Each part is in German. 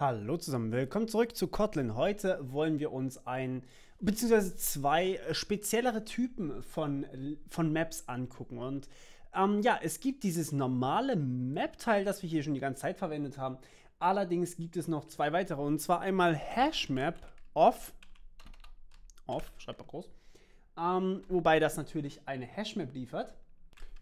Hallo zusammen, willkommen zurück zu Kotlin. Heute wollen wir uns ein beziehungsweise zwei speziellere Typen von, von Maps angucken. Und ähm, ja, es gibt dieses normale Map-Teil, das wir hier schon die ganze Zeit verwendet haben. Allerdings gibt es noch zwei weitere und zwar einmal Hashmap off. Off, schreibt mal groß. Ähm, wobei das natürlich eine Hashmap liefert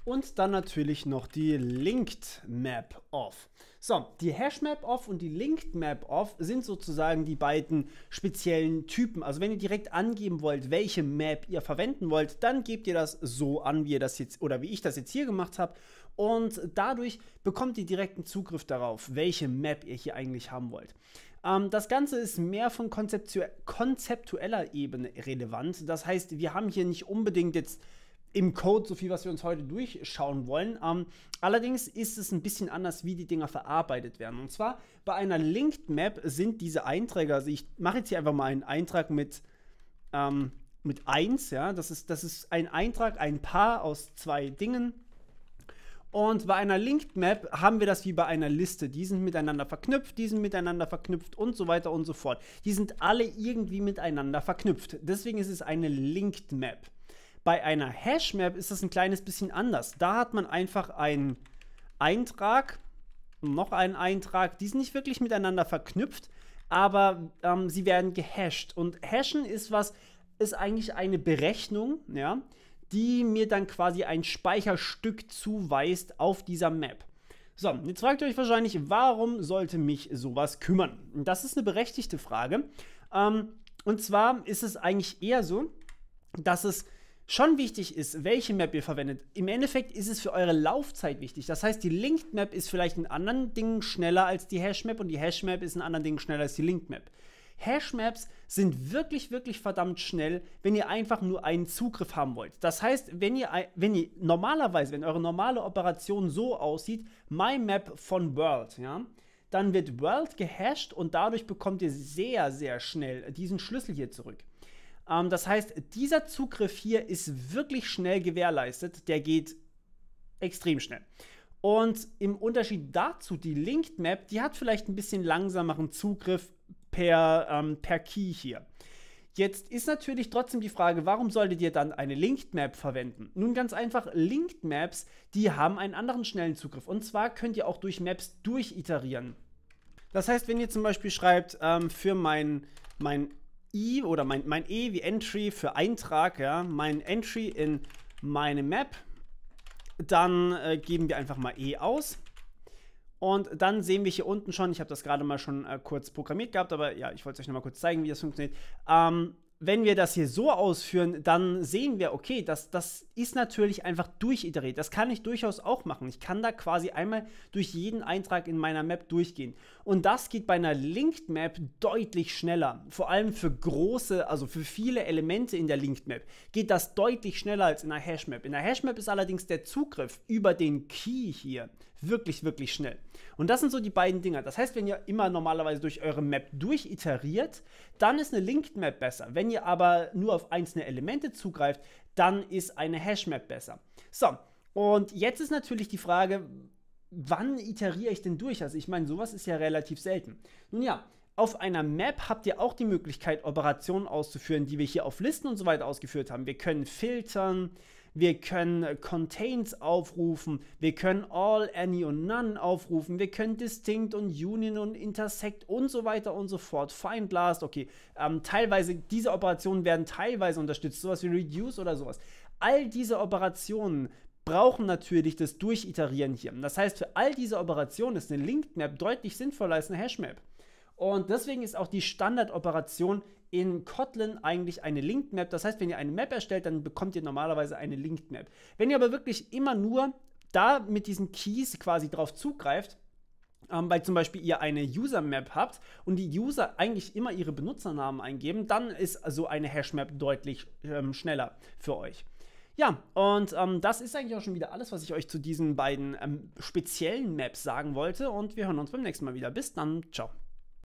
und dann natürlich noch die Linked Map Off. So, die Hash Map Off und die Linked Map Off sind sozusagen die beiden speziellen Typen. Also wenn ihr direkt angeben wollt, welche Map ihr verwenden wollt, dann gebt ihr das so an, wie ihr das jetzt oder wie ich das jetzt hier gemacht habe und dadurch bekommt ihr direkten Zugriff darauf, welche Map ihr hier eigentlich haben wollt. Ähm, das Ganze ist mehr von konzeptu konzeptueller Ebene relevant. Das heißt, wir haben hier nicht unbedingt jetzt im Code, so viel, was wir uns heute durchschauen wollen. Ähm, allerdings ist es ein bisschen anders, wie die Dinger verarbeitet werden. Und zwar bei einer Linked Map sind diese Einträge, also ich mache jetzt hier einfach mal einen Eintrag mit, ähm, mit 1, ja, das ist, das ist ein Eintrag, ein Paar aus zwei Dingen. Und bei einer Linked Map haben wir das wie bei einer Liste. Die sind miteinander verknüpft, die sind miteinander verknüpft und so weiter und so fort. Die sind alle irgendwie miteinander verknüpft. Deswegen ist es eine Linked Map. Bei einer Hashmap ist das ein kleines bisschen anders. Da hat man einfach einen Eintrag, und noch einen Eintrag, die sind nicht wirklich miteinander verknüpft, aber ähm, sie werden gehasht. Und Hashen ist was, ist eigentlich eine Berechnung, ja, die mir dann quasi ein Speicherstück zuweist auf dieser Map. So, jetzt fragt ihr euch wahrscheinlich, warum sollte mich sowas kümmern? Das ist eine berechtigte Frage. Ähm, und zwar ist es eigentlich eher so, dass es schon wichtig ist, welche Map ihr verwendet. Im Endeffekt ist es für eure Laufzeit wichtig. Das heißt, die Linked Map ist vielleicht in anderen Dingen schneller als die Hash Map und die Hash Map ist in anderen Dingen schneller als die Linked Map. Hash Maps sind wirklich, wirklich verdammt schnell, wenn ihr einfach nur einen Zugriff haben wollt. Das heißt, wenn ihr, wenn ihr normalerweise, wenn eure normale Operation so aussieht, My Map von World, ja, dann wird World gehashed und dadurch bekommt ihr sehr, sehr schnell diesen Schlüssel hier zurück. Ähm, das heißt, dieser Zugriff hier ist wirklich schnell gewährleistet. Der geht extrem schnell. Und im Unterschied dazu, die Linked Map, die hat vielleicht ein bisschen langsameren Zugriff per, ähm, per Key hier. Jetzt ist natürlich trotzdem die Frage, warum solltet ihr dann eine Linked Map verwenden? Nun ganz einfach, Linked Maps, die haben einen anderen schnellen Zugriff. Und zwar könnt ihr auch durch Maps durchiterieren. Das heißt, wenn ihr zum Beispiel schreibt, ähm, für mein, mein I oder mein, mein E wie Entry für Eintrag, ja, mein Entry in meine Map, dann äh, geben wir einfach mal E aus. Und dann sehen wir hier unten schon, ich habe das gerade mal schon äh, kurz programmiert gehabt, aber ja, ich wollte es euch nochmal kurz zeigen, wie das funktioniert. Ähm, wenn wir das hier so ausführen, dann sehen wir, okay, das, das ist natürlich einfach durchiteriert. Das kann ich durchaus auch machen. Ich kann da quasi einmal durch jeden Eintrag in meiner Map durchgehen. Und das geht bei einer Linked Map deutlich schneller. Vor allem für große, also für viele Elemente in der Linked Map geht das deutlich schneller als in einer Hash Map. In der Hash Map ist allerdings der Zugriff über den Key hier wirklich, wirklich schnell. Und das sind so die beiden Dinger. Das heißt, wenn ihr immer normalerweise durch eure Map durchiteriert, dann ist eine Linked Map besser. Wenn ihr aber nur auf einzelne Elemente zugreift, dann ist eine Hash Map besser. So, und jetzt ist natürlich die Frage, wann iteriere ich denn durch? Also ich meine, sowas ist ja relativ selten. Nun ja, auf einer Map habt ihr auch die Möglichkeit, Operationen auszuführen, die wir hier auf Listen und so weiter ausgeführt haben. Wir können filtern, wir können äh, Contains aufrufen, wir können All, Any und None aufrufen, wir können Distinct und Union und Intersect und so weiter und so fort, Find Last, okay, ähm, teilweise, diese Operationen werden teilweise unterstützt, sowas wie Reduce oder sowas. All diese Operationen brauchen natürlich das Durchiterieren hier. Das heißt, für all diese Operationen ist eine Linked Map deutlich sinnvoller als eine Hash Map. Und deswegen ist auch die Standardoperation in Kotlin eigentlich eine Linked Map. Das heißt, wenn ihr eine Map erstellt, dann bekommt ihr normalerweise eine Linked Map. Wenn ihr aber wirklich immer nur da mit diesen Keys quasi drauf zugreift, ähm, weil zum Beispiel ihr eine User-Map habt und die User eigentlich immer ihre Benutzernamen eingeben, dann ist so also eine Hash-Map deutlich ähm, schneller für euch. Ja, und ähm, das ist eigentlich auch schon wieder alles, was ich euch zu diesen beiden ähm, speziellen Maps sagen wollte. Und wir hören uns beim nächsten Mal wieder. Bis dann, ciao.